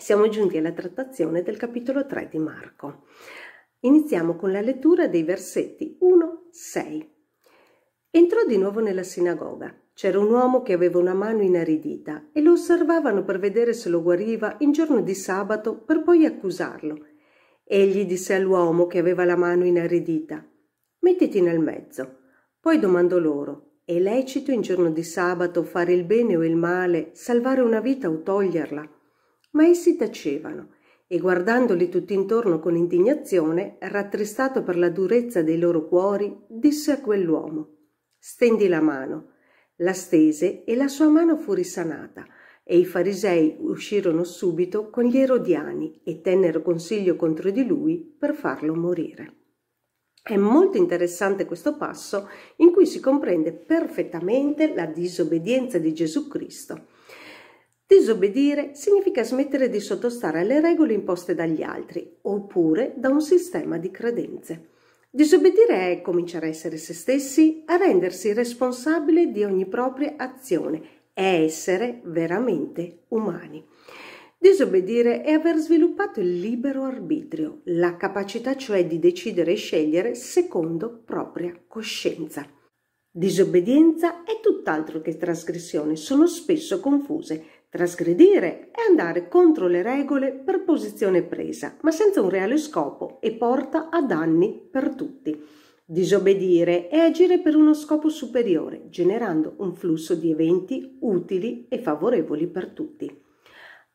Siamo giunti alla trattazione del capitolo 3 di Marco. Iniziamo con la lettura dei versetti 1-6. Entrò di nuovo nella sinagoga. C'era un uomo che aveva una mano inaridita e lo osservavano per vedere se lo guariva in giorno di sabato per poi accusarlo. Egli disse all'uomo che aveva la mano inaridita Mettiti nel mezzo. Poi domandò loro È lecito in giorno di sabato fare il bene o il male, salvare una vita o toglierla? Ma essi tacevano e guardandoli tutt'intorno con indignazione, rattristato per la durezza dei loro cuori, disse a quell'uomo Stendi la mano. La stese e la sua mano fu risanata, e i farisei uscirono subito con gli erodiani e tennero consiglio contro di lui per farlo morire. È molto interessante questo passo in cui si comprende perfettamente la disobbedienza di Gesù Cristo Disobbedire significa smettere di sottostare alle regole imposte dagli altri oppure da un sistema di credenze. Disobbedire è cominciare a essere se stessi, a rendersi responsabili di ogni propria azione, è essere veramente umani. Disobbedire è aver sviluppato il libero arbitrio, la capacità cioè di decidere e scegliere secondo propria coscienza. Disobbedienza è tutt'altro che trasgressione, sono spesso confuse, Trasgredire è andare contro le regole per posizione presa, ma senza un reale scopo e porta a danni per tutti. Disobbedire è agire per uno scopo superiore, generando un flusso di eventi utili e favorevoli per tutti.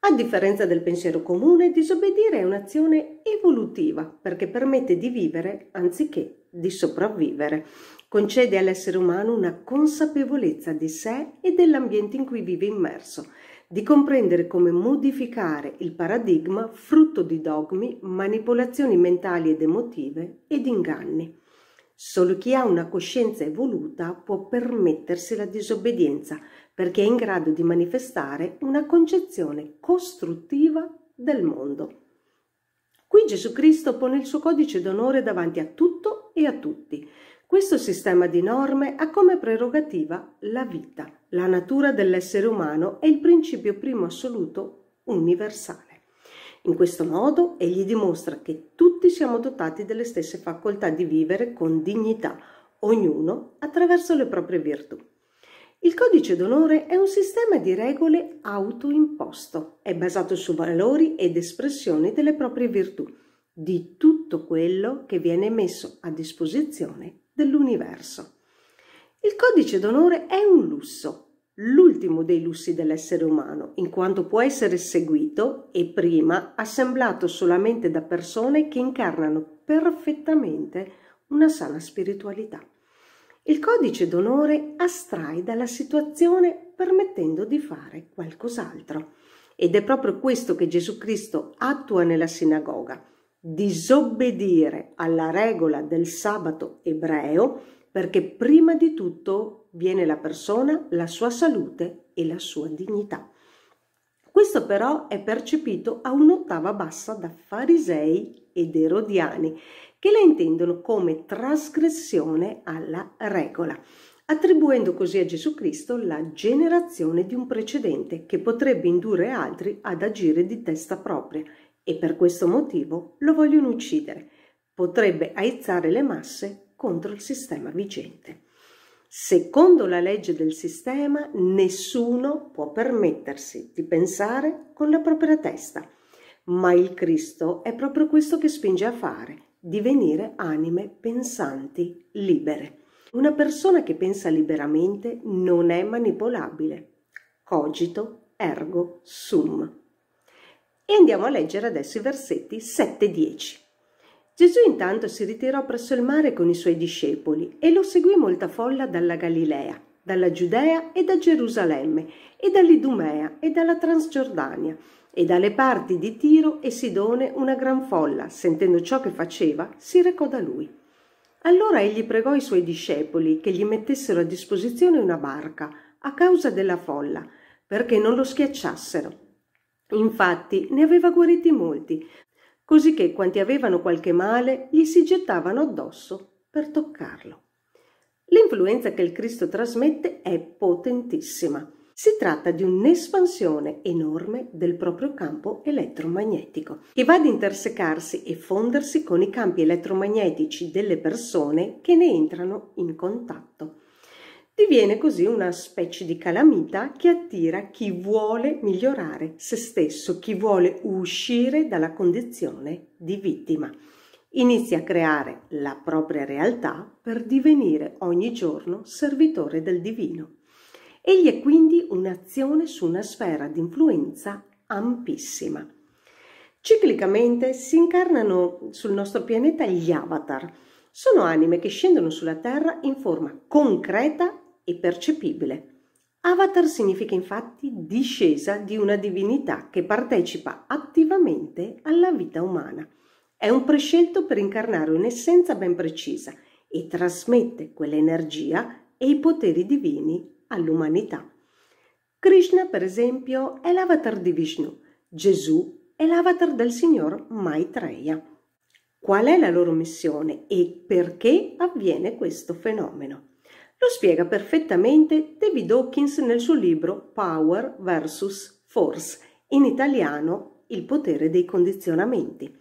A differenza del pensiero comune, disobbedire è un'azione evolutiva perché permette di vivere anziché di sopravvivere. Concede all'essere umano una consapevolezza di sé e dell'ambiente in cui vive immerso di comprendere come modificare il paradigma frutto di dogmi, manipolazioni mentali ed emotive ed inganni. Solo chi ha una coscienza evoluta può permettersi la disobbedienza perché è in grado di manifestare una concezione costruttiva del mondo. Qui Gesù Cristo pone il suo codice d'onore davanti a tutto e a tutti, questo sistema di norme ha come prerogativa la vita, la natura dell'essere umano e il principio primo assoluto universale. In questo modo egli dimostra che tutti siamo dotati delle stesse facoltà di vivere con dignità, ognuno attraverso le proprie virtù. Il codice d'onore è un sistema di regole autoimposto, è basato su valori ed espressioni delle proprie virtù, di tutto quello che viene messo a disposizione dell'universo. Il codice d'onore è un lusso, l'ultimo dei lussi dell'essere umano, in quanto può essere seguito e prima assemblato solamente da persone che incarnano perfettamente una sana spiritualità. Il codice d'onore astrae dalla situazione permettendo di fare qualcos'altro. Ed è proprio questo che Gesù Cristo attua nella sinagoga disobbedire alla regola del sabato ebreo perché prima di tutto viene la persona, la sua salute e la sua dignità. Questo però è percepito a un'ottava bassa da farisei ed erodiani che la intendono come trasgressione alla regola attribuendo così a Gesù Cristo la generazione di un precedente che potrebbe indurre altri ad agire di testa propria e per questo motivo lo vogliono uccidere. Potrebbe aizzare le masse contro il sistema vigente. Secondo la legge del sistema, nessuno può permettersi di pensare con la propria testa, ma il Cristo è proprio questo che spinge a fare, divenire anime pensanti libere. Una persona che pensa liberamente non è manipolabile. Cogito ergo sum. E andiamo a leggere adesso i versetti 7 e 10. Gesù intanto si ritirò presso il mare con i suoi discepoli e lo seguì molta folla dalla Galilea, dalla Giudea e da Gerusalemme, e dall'Idumea e dalla Transgiordania, e dalle parti di Tiro e Sidone una gran folla, sentendo ciò che faceva, si recò da lui. Allora egli pregò i suoi discepoli che gli mettessero a disposizione una barca, a causa della folla, perché non lo schiacciassero Infatti ne aveva guariti molti, così che quanti avevano qualche male gli si gettavano addosso per toccarlo. L'influenza che il Cristo trasmette è potentissima. Si tratta di un'espansione enorme del proprio campo elettromagnetico, che va ad intersecarsi e fondersi con i campi elettromagnetici delle persone che ne entrano in contatto. Diviene così una specie di calamita che attira chi vuole migliorare se stesso, chi vuole uscire dalla condizione di vittima. Inizia a creare la propria realtà per divenire ogni giorno servitore del divino. Egli è quindi un'azione su una sfera di influenza ampissima. Ciclicamente si incarnano sul nostro pianeta gli avatar. Sono anime che scendono sulla Terra in forma concreta e percepibile. Avatar significa infatti discesa di una divinità che partecipa attivamente alla vita umana. È un prescelto per incarnare un'essenza ben precisa e trasmette quell'energia e i poteri divini all'umanità. Krishna, per esempio, è l'avatar di Vishnu, Gesù è l'avatar del Signor Maitreya. Qual è la loro missione e perché avviene questo fenomeno? Lo spiega perfettamente David Hawkins nel suo libro Power vs. Force, in italiano Il potere dei condizionamenti.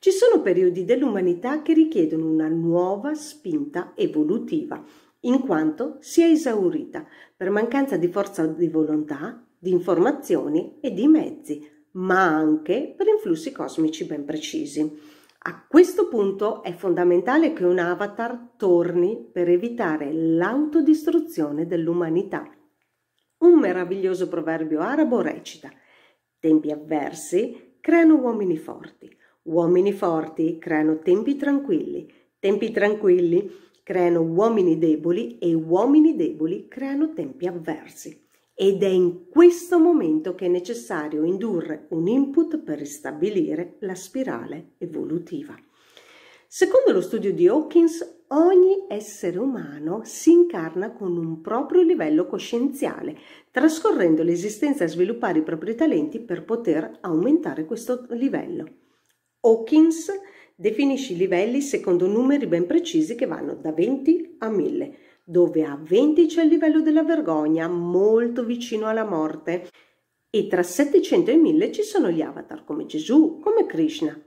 Ci sono periodi dell'umanità che richiedono una nuova spinta evolutiva, in quanto si è esaurita per mancanza di forza di volontà, di informazioni e di mezzi, ma anche per influssi cosmici ben precisi. A questo punto è fondamentale che un avatar torni per evitare l'autodistruzione dell'umanità. Un meraviglioso proverbio arabo recita Tempi avversi creano uomini forti, uomini forti creano tempi tranquilli, tempi tranquilli creano uomini deboli e uomini deboli creano tempi avversi ed è in questo momento che è necessario indurre un input per ristabilire la spirale evolutiva. Secondo lo studio di Hawkins, ogni essere umano si incarna con un proprio livello coscienziale, trascorrendo l'esistenza a sviluppare i propri talenti per poter aumentare questo livello. Hawkins definisce i livelli secondo numeri ben precisi che vanno da 20 a 1000 dove a 20 c'è il livello della vergogna, molto vicino alla morte, e tra 700 e 1000 ci sono gli avatar come Gesù, come Krishna.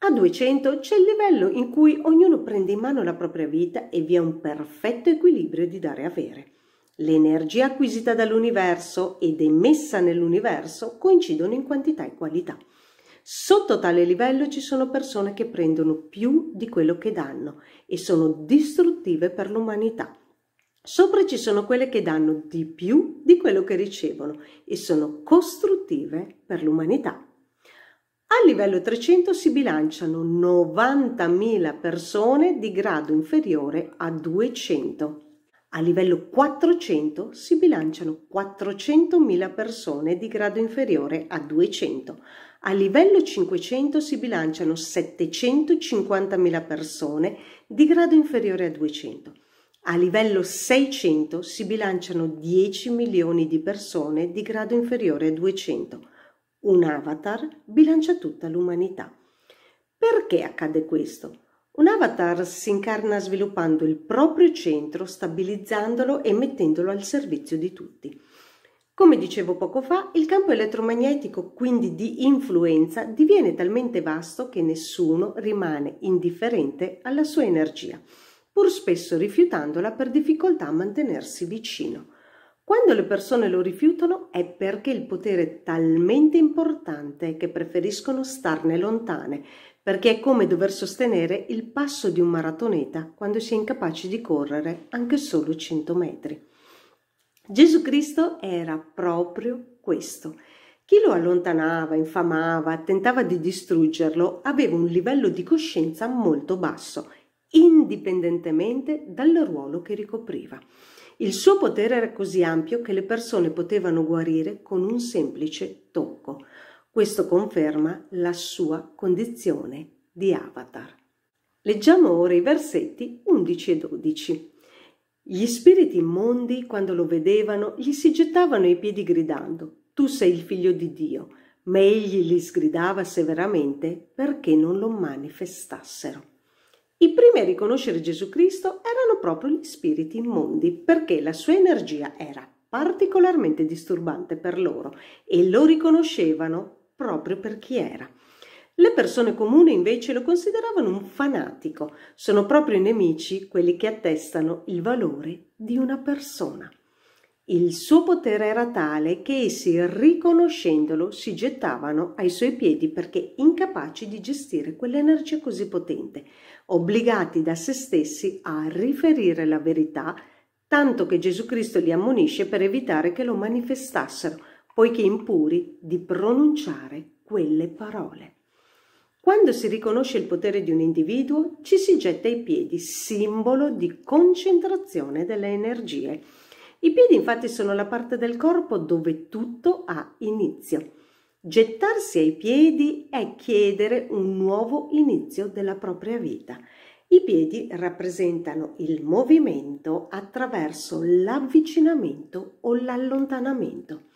A 200 c'è il livello in cui ognuno prende in mano la propria vita e vi è un perfetto equilibrio di dare e avere. L'energia acquisita dall'universo ed emessa nell'universo coincidono in quantità e qualità. Sotto tale livello ci sono persone che prendono più di quello che danno e sono distruttive per l'umanità. Sopra ci sono quelle che danno di più di quello che ricevono e sono costruttive per l'umanità. A livello 300 si bilanciano 90.000 persone di grado inferiore a 200. A livello 400 si bilanciano 400.000 persone di grado inferiore a 200. A livello 500 si bilanciano 750.000 persone di grado inferiore a 200. A livello 600 si bilanciano 10 milioni di persone di grado inferiore a 200. Un avatar bilancia tutta l'umanità. Perché accade questo? Un avatar si incarna sviluppando il proprio centro, stabilizzandolo e mettendolo al servizio di tutti. Come dicevo poco fa, il campo elettromagnetico, quindi di influenza, diviene talmente vasto che nessuno rimane indifferente alla sua energia pur spesso rifiutandola per difficoltà a mantenersi vicino. Quando le persone lo rifiutano è perché il potere è talmente importante che preferiscono starne lontane, perché è come dover sostenere il passo di un maratoneta quando si è incapaci di correre anche solo 100 metri. Gesù Cristo era proprio questo. Chi lo allontanava, infamava, tentava di distruggerlo, aveva un livello di coscienza molto basso indipendentemente dal ruolo che ricopriva. Il suo potere era così ampio che le persone potevano guarire con un semplice tocco. Questo conferma la sua condizione di avatar. Leggiamo ora i versetti 11 e 12. Gli spiriti immondi, quando lo vedevano, gli si gettavano ai piedi gridando Tu sei il figlio di Dio, ma egli li sgridava severamente perché non lo manifestassero. I primi a riconoscere Gesù Cristo erano proprio gli spiriti immondi, perché la sua energia era particolarmente disturbante per loro e lo riconoscevano proprio per chi era. Le persone comuni invece lo consideravano un fanatico, sono proprio i nemici quelli che attestano il valore di una persona. Il suo potere era tale che essi, riconoscendolo, si gettavano ai suoi piedi perché incapaci di gestire quell'energia così potente, obbligati da se stessi a riferire la verità, tanto che Gesù Cristo li ammonisce per evitare che lo manifestassero, poiché impuri di pronunciare quelle parole. Quando si riconosce il potere di un individuo, ci si getta ai piedi, simbolo di concentrazione delle energie. I piedi infatti sono la parte del corpo dove tutto ha inizio. Gettarsi ai piedi è chiedere un nuovo inizio della propria vita. I piedi rappresentano il movimento attraverso l'avvicinamento o l'allontanamento.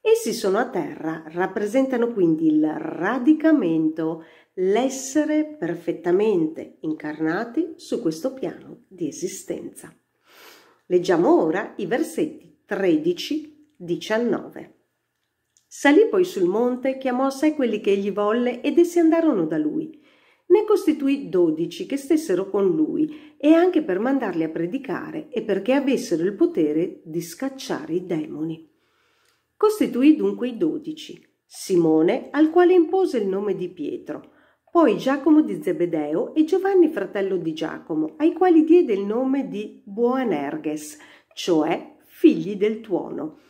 Essi sono a terra, rappresentano quindi il radicamento, l'essere perfettamente incarnati su questo piano di esistenza. Leggiamo ora i versetti 13-19. Salì poi sul monte, chiamò a sé quelli che egli volle ed essi andarono da lui. Ne costituì dodici che stessero con lui e anche per mandarli a predicare e perché avessero il potere di scacciare i demoni. Costituì dunque i dodici, Simone, al quale impose il nome di Pietro, poi Giacomo di Zebedeo e Giovanni fratello di Giacomo, ai quali diede il nome di Boanerges, cioè figli del tuono,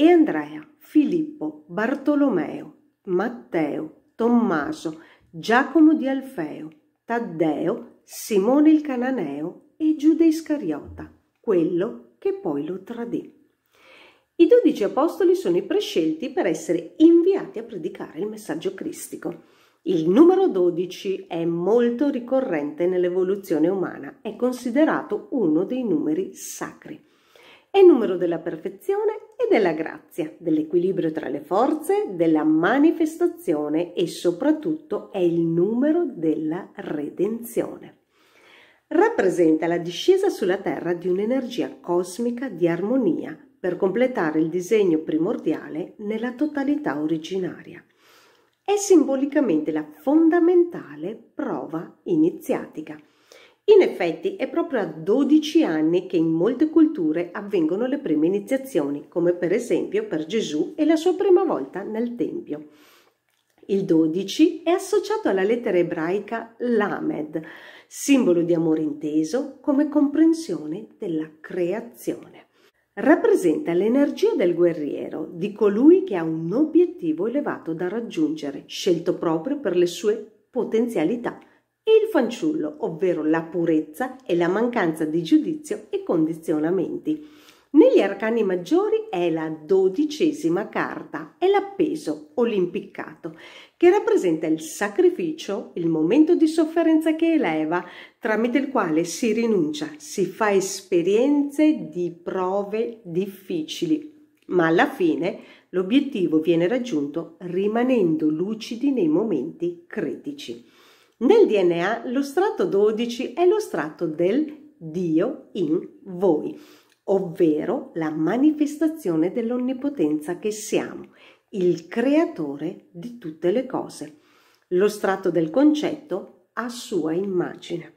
e Andrea, Filippo, Bartolomeo, Matteo, Tommaso, Giacomo di Alfeo, Taddeo, Simone il Cananeo e Giuda Iscariota, quello che poi lo tradì. I dodici apostoli sono i prescelti per essere inviati a predicare il messaggio cristico. Il numero 12 è molto ricorrente nell'evoluzione umana, è considerato uno dei numeri sacri è numero della perfezione e della grazia, dell'equilibrio tra le forze, della manifestazione e soprattutto è il numero della redenzione. Rappresenta la discesa sulla Terra di un'energia cosmica di armonia per completare il disegno primordiale nella totalità originaria. È simbolicamente la fondamentale prova iniziatica in effetti è proprio a 12 anni che in molte culture avvengono le prime iniziazioni, come per esempio per Gesù e la sua prima volta nel Tempio. Il 12 è associato alla lettera ebraica Lamed, simbolo di amore inteso come comprensione della creazione. Rappresenta l'energia del guerriero, di colui che ha un obiettivo elevato da raggiungere, scelto proprio per le sue potenzialità e il fanciullo, ovvero la purezza e la mancanza di giudizio e condizionamenti. Negli arcani maggiori è la dodicesima carta, è l'appeso o l'impiccato, che rappresenta il sacrificio, il momento di sofferenza che eleva, tramite il quale si rinuncia, si fa esperienze di prove difficili, ma alla fine l'obiettivo viene raggiunto rimanendo lucidi nei momenti critici. Nel DNA lo strato 12 è lo strato del Dio in voi, ovvero la manifestazione dell'onnipotenza che siamo, il creatore di tutte le cose. Lo strato del concetto a sua immagine.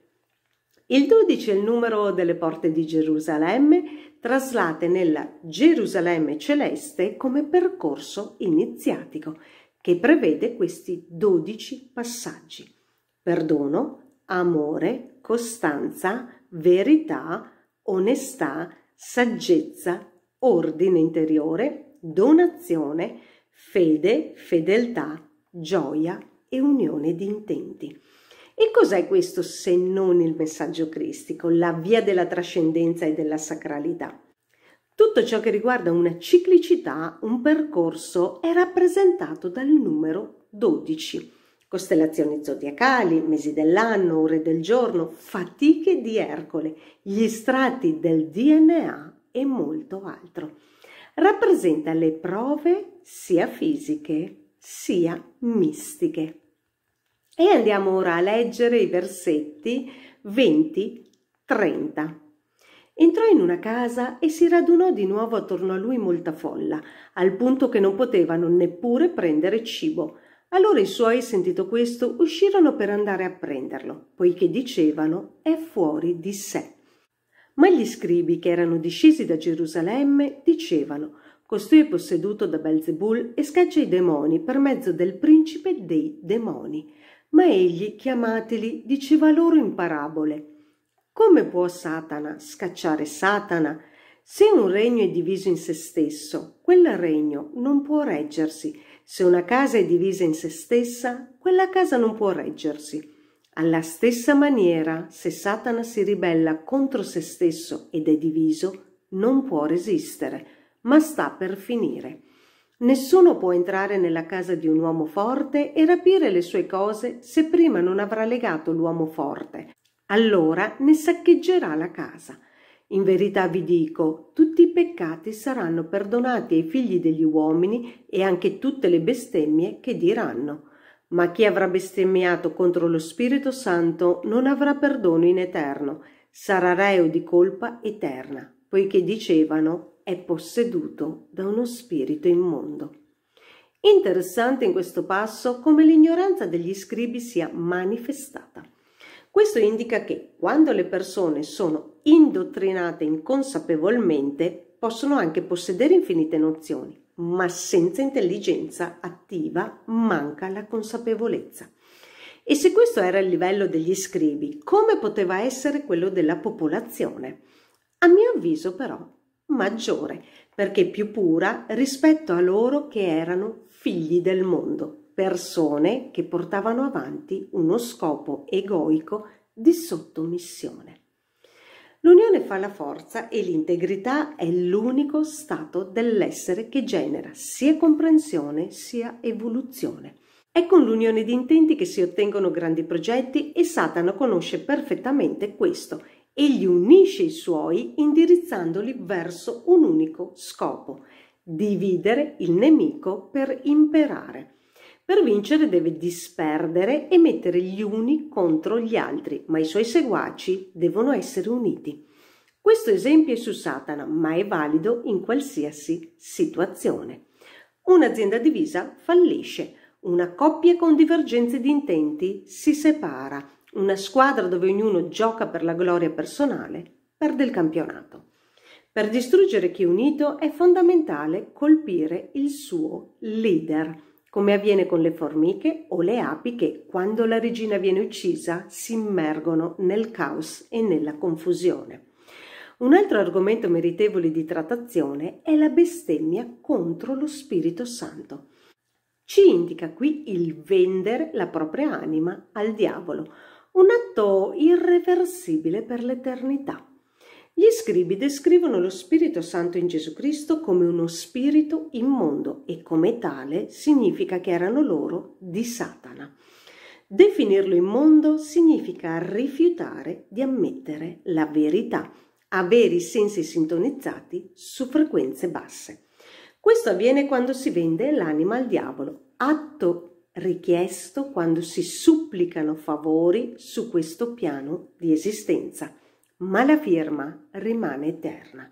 Il 12 è il numero delle porte di Gerusalemme, traslate nella Gerusalemme celeste come percorso iniziatico, che prevede questi 12 passaggi perdono, amore, costanza, verità, onestà, saggezza, ordine interiore, donazione, fede, fedeltà, gioia e unione di intenti. E cos'è questo se non il messaggio cristico, la via della trascendenza e della sacralità? Tutto ciò che riguarda una ciclicità, un percorso, è rappresentato dal numero 12 costellazioni zodiacali, mesi dell'anno, ore del giorno, fatiche di Ercole, gli strati del DNA e molto altro. Rappresenta le prove sia fisiche sia mistiche. E andiamo ora a leggere i versetti 20-30. Entrò in una casa e si radunò di nuovo attorno a lui molta folla, al punto che non potevano neppure prendere cibo. Allora i suoi, sentito questo, uscirono per andare a prenderlo, poiché dicevano è fuori di sé. Ma gli scribi che erano discesi da Gerusalemme dicevano Costui è posseduto da Belzebul e scaccia i demoni per mezzo del principe dei demoni. Ma egli, chiamateli, diceva loro in parabole Come può Satana scacciare Satana? Se un regno è diviso in se stesso, quel regno non può reggersi se una casa è divisa in se stessa, quella casa non può reggersi. Alla stessa maniera, se Satana si ribella contro se stesso ed è diviso, non può resistere, ma sta per finire. Nessuno può entrare nella casa di un uomo forte e rapire le sue cose se prima non avrà legato l'uomo forte. Allora ne saccheggerà la casa. In verità vi dico, tutti i peccati saranno perdonati ai figli degli uomini e anche tutte le bestemmie che diranno. Ma chi avrà bestemmiato contro lo Spirito Santo non avrà perdono in eterno, sarà reo di colpa eterna, poiché dicevano è posseduto da uno spirito immondo. Interessante in questo passo come l'ignoranza degli scribi sia manifestata. Questo indica che quando le persone sono indottrinate inconsapevolmente, possono anche possedere infinite nozioni, ma senza intelligenza attiva manca la consapevolezza. E se questo era il livello degli scribi, come poteva essere quello della popolazione? A mio avviso però maggiore, perché più pura rispetto a loro che erano figli del mondo, persone che portavano avanti uno scopo egoico di sottomissione. L'unione fa la forza e l'integrità è l'unico stato dell'essere che genera sia comprensione sia evoluzione. È con l'unione di intenti che si ottengono grandi progetti e Satana conosce perfettamente questo e gli unisce i suoi indirizzandoli verso un unico scopo, dividere il nemico per imperare. Per vincere deve disperdere e mettere gli uni contro gli altri, ma i suoi seguaci devono essere uniti. Questo esempio è su Satana, ma è valido in qualsiasi situazione. Un'azienda divisa fallisce, una coppia con divergenze di intenti si separa, una squadra dove ognuno gioca per la gloria personale perde il campionato. Per distruggere chi è unito è fondamentale colpire il suo leader come avviene con le formiche o le api che, quando la regina viene uccisa, si immergono nel caos e nella confusione. Un altro argomento meritevole di trattazione è la bestemmia contro lo Spirito Santo. Ci indica qui il vendere la propria anima al diavolo, un atto irreversibile per l'eternità. Gli scribi descrivono lo Spirito Santo in Gesù Cristo come uno spirito immondo e come tale significa che erano loro di Satana. Definirlo immondo significa rifiutare di ammettere la verità, avere i sensi sintonizzati su frequenze basse. Questo avviene quando si vende l'anima al diavolo, atto richiesto quando si supplicano favori su questo piano di esistenza ma la firma rimane eterna.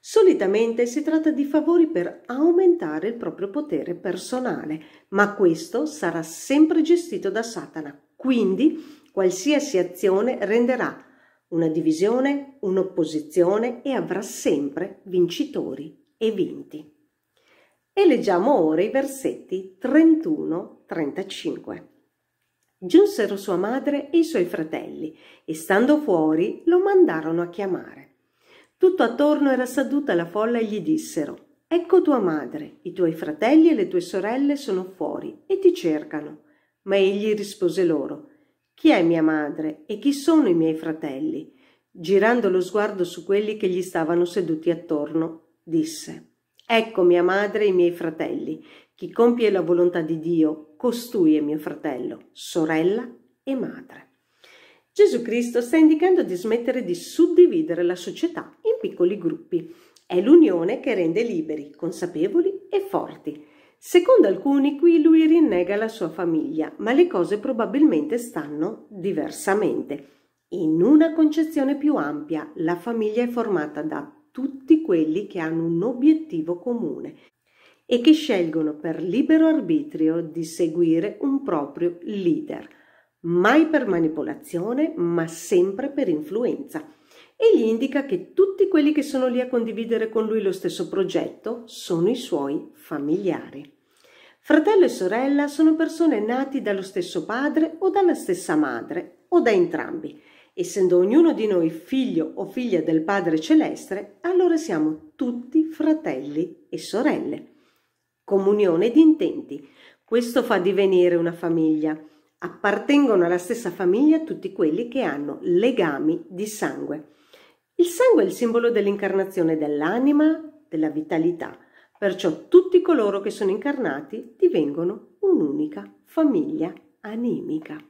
Solitamente si tratta di favori per aumentare il proprio potere personale, ma questo sarà sempre gestito da Satana. Quindi qualsiasi azione renderà una divisione, un'opposizione e avrà sempre vincitori e vinti. E leggiamo ora i versetti 31-35. Giunsero sua madre e i suoi fratelli e stando fuori lo mandarono a chiamare. Tutto attorno era seduta la folla e gli dissero Ecco tua madre, i tuoi fratelli e le tue sorelle sono fuori e ti cercano. Ma egli rispose loro Chi è mia madre e chi sono i miei fratelli? Girando lo sguardo su quelli che gli stavano seduti attorno, disse Ecco mia madre e i miei fratelli, chi compie la volontà di Dio, costui è mio fratello, sorella e madre. Gesù Cristo sta indicando di smettere di suddividere la società in piccoli gruppi. È l'unione che rende liberi, consapevoli e forti. Secondo alcuni qui lui rinnega la sua famiglia, ma le cose probabilmente stanno diversamente. In una concezione più ampia, la famiglia è formata da tutti quelli che hanno un obiettivo comune e che scelgono per libero arbitrio di seguire un proprio leader, mai per manipolazione, ma sempre per influenza. Egli indica che tutti quelli che sono lì a condividere con lui lo stesso progetto sono i suoi familiari. Fratello e sorella sono persone nati dallo stesso padre o dalla stessa madre o da entrambi. Essendo ognuno di noi figlio o figlia del Padre Celeste, allora siamo tutti fratelli e sorelle comunione di intenti. Questo fa divenire una famiglia. Appartengono alla stessa famiglia tutti quelli che hanno legami di sangue. Il sangue è il simbolo dell'incarnazione dell'anima, della vitalità, perciò tutti coloro che sono incarnati divengono un'unica famiglia animica.